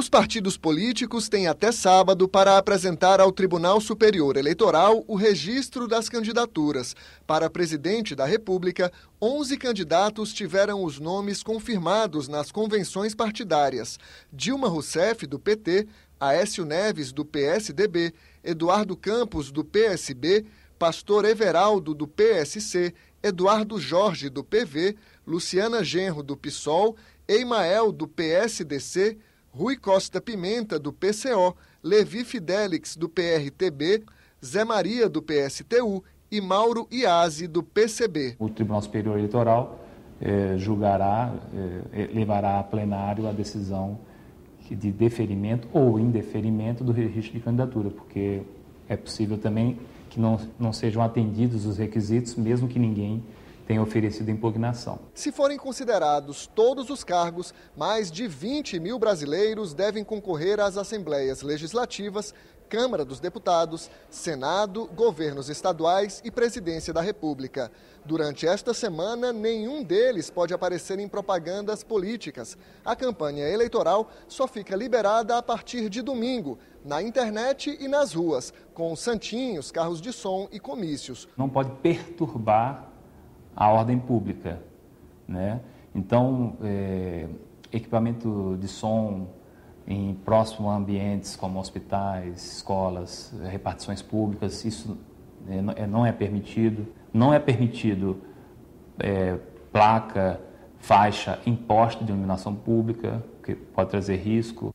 Os partidos políticos têm até sábado para apresentar ao Tribunal Superior Eleitoral o registro das candidaturas. Para presidente da República, 11 candidatos tiveram os nomes confirmados nas convenções partidárias: Dilma Rousseff, do PT, Aécio Neves, do PSDB, Eduardo Campos, do PSB, Pastor Everaldo, do PSC, Eduardo Jorge, do PV, Luciana Genro, do PSOL, Eimael, do PSDC. Rui Costa Pimenta, do PCO, Levi Fidelix, do PRTB, Zé Maria, do PSTU e Mauro Iazzi, do PCB. O Tribunal Superior Eleitoral eh, julgará, eh, eh levará a plenário a decisão de deferimento ou indeferimento do registro de candidatura, porque é possível também que não, não sejam atendidos os requisitos, mesmo que ninguém tem oferecido impugnação. Se forem considerados todos os cargos, mais de 20 mil brasileiros devem concorrer às assembleias legislativas, Câmara dos Deputados, Senado, governos estaduais e Presidência da República. Durante esta semana, nenhum deles pode aparecer em propagandas políticas. A campanha eleitoral só fica liberada a partir de domingo, na internet e nas ruas, com santinhos, carros de som e comícios. Não pode perturbar a ordem pública. Né? Então, é, equipamento de som em próximos ambientes como hospitais, escolas, repartições públicas, isso é, não é, é permitido. Não é permitido é, placa, faixa, imposta de iluminação pública, que pode trazer risco.